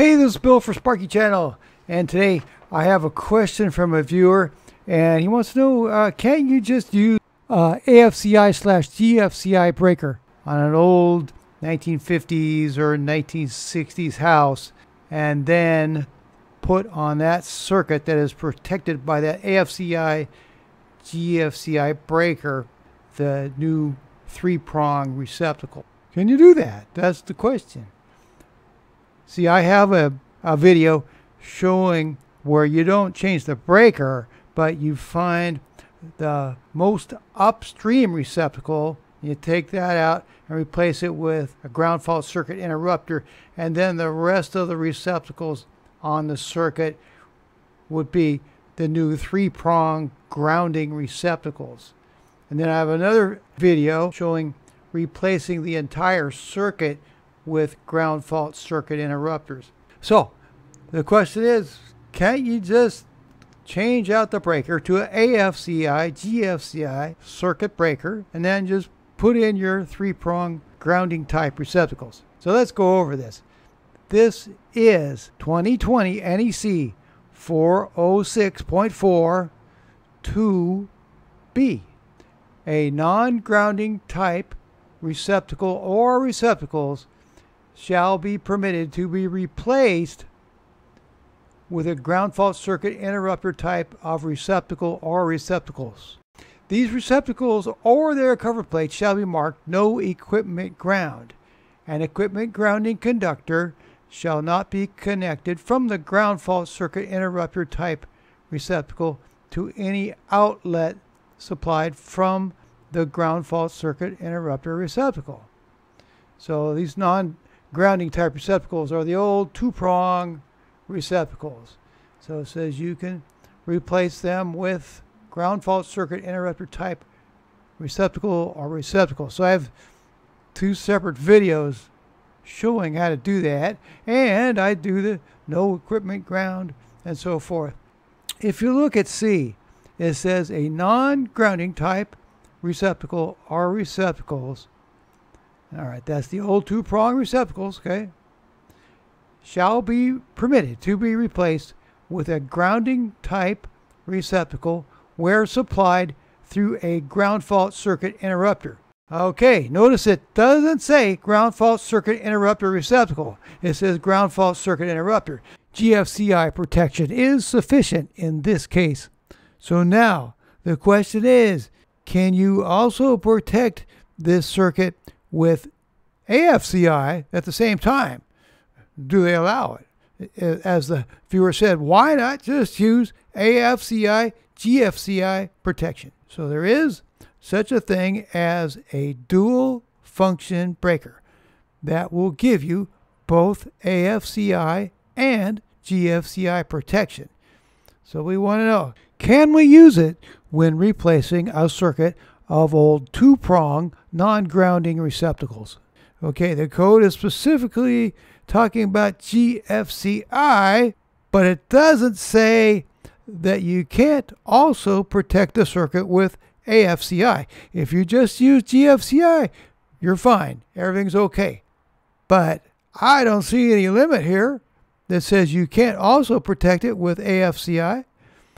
Hey, this is Bill for Sparky Channel, and today I have a question from a viewer, and he wants to know, uh, can you just use uh, AFCI slash GFCI breaker on an old 1950s or 1960s house, and then put on that circuit that is protected by that AFCI GFCI breaker, the new three-prong receptacle? Can you do that? That's the question. See, I have a, a video showing where you don't change the breaker, but you find the most upstream receptacle. You take that out and replace it with a ground fault circuit interrupter, and then the rest of the receptacles on the circuit would be the new three prong grounding receptacles. And then I have another video showing replacing the entire circuit with ground fault circuit interrupters. So the question is, can't you just change out the breaker to an AFCI, GFCI circuit breaker, and then just put in your three-prong grounding type receptacles? So let's go over this. This is 2020 NEC 406.4 2B, a non-grounding type receptacle or receptacles shall be permitted to be replaced with a ground fault circuit interrupter type of receptacle or receptacles. These receptacles or their cover plates shall be marked no equipment ground. An equipment grounding conductor shall not be connected from the ground fault circuit interrupter type receptacle to any outlet supplied from the ground fault circuit interrupter receptacle. So these non grounding type receptacles are the old two-prong receptacles. So it says you can replace them with ground fault circuit interrupter type receptacle or receptacle. So I have two separate videos showing how to do that and I do the no equipment ground and so forth. If you look at C, it says a non-grounding type receptacle or receptacles all right, that's the old two prong receptacles, okay? Shall be permitted to be replaced with a grounding type receptacle where supplied through a ground fault circuit interrupter. Okay, notice it doesn't say ground fault circuit interrupter receptacle. It says ground fault circuit interrupter. GFCI protection is sufficient in this case. So now the question is, can you also protect this circuit with AFCI at the same time. Do they allow it? As the viewer said, why not just use AFCI, GFCI protection? So there is such a thing as a dual function breaker that will give you both AFCI and GFCI protection. So we want to know, can we use it when replacing a circuit of old two prong non grounding receptacles. Okay, the code is specifically talking about GFCI, but it doesn't say that you can't also protect the circuit with AFCI. If you just use GFCI, you're fine. Everything's okay. But I don't see any limit here that says you can't also protect it with AFCI.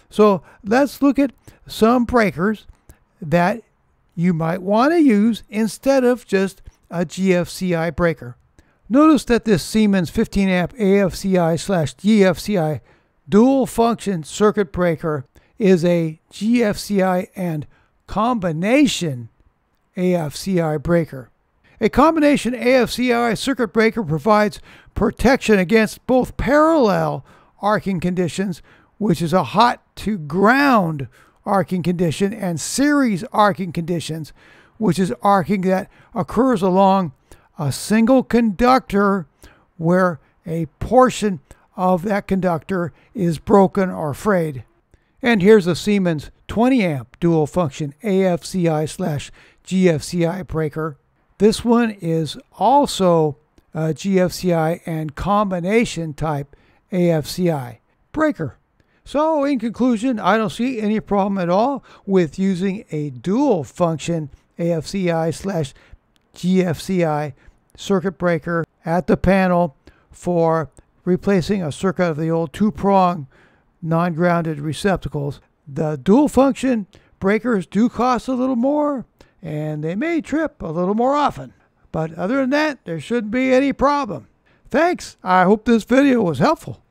So let's look at some breakers that you might want to use instead of just a GFCI breaker. Notice that this Siemens 15 amp AFCI slash GFCI dual function circuit breaker is a GFCI and combination AFCI breaker. A combination AFCI circuit breaker provides protection against both parallel arcing conditions, which is a hot to ground arcing condition and series arcing conditions, which is arcing that occurs along a single conductor where a portion of that conductor is broken or frayed. And here's a Siemens 20 amp dual function AFCI slash GFCI breaker. This one is also GFCI and combination type AFCI breaker. So, in conclusion, I don't see any problem at all with using a dual function AFCI slash GFCI circuit breaker at the panel for replacing a circuit of the old two prong non grounded receptacles. The dual function breakers do cost a little more and they may trip a little more often. But other than that, there shouldn't be any problem. Thanks. I hope this video was helpful.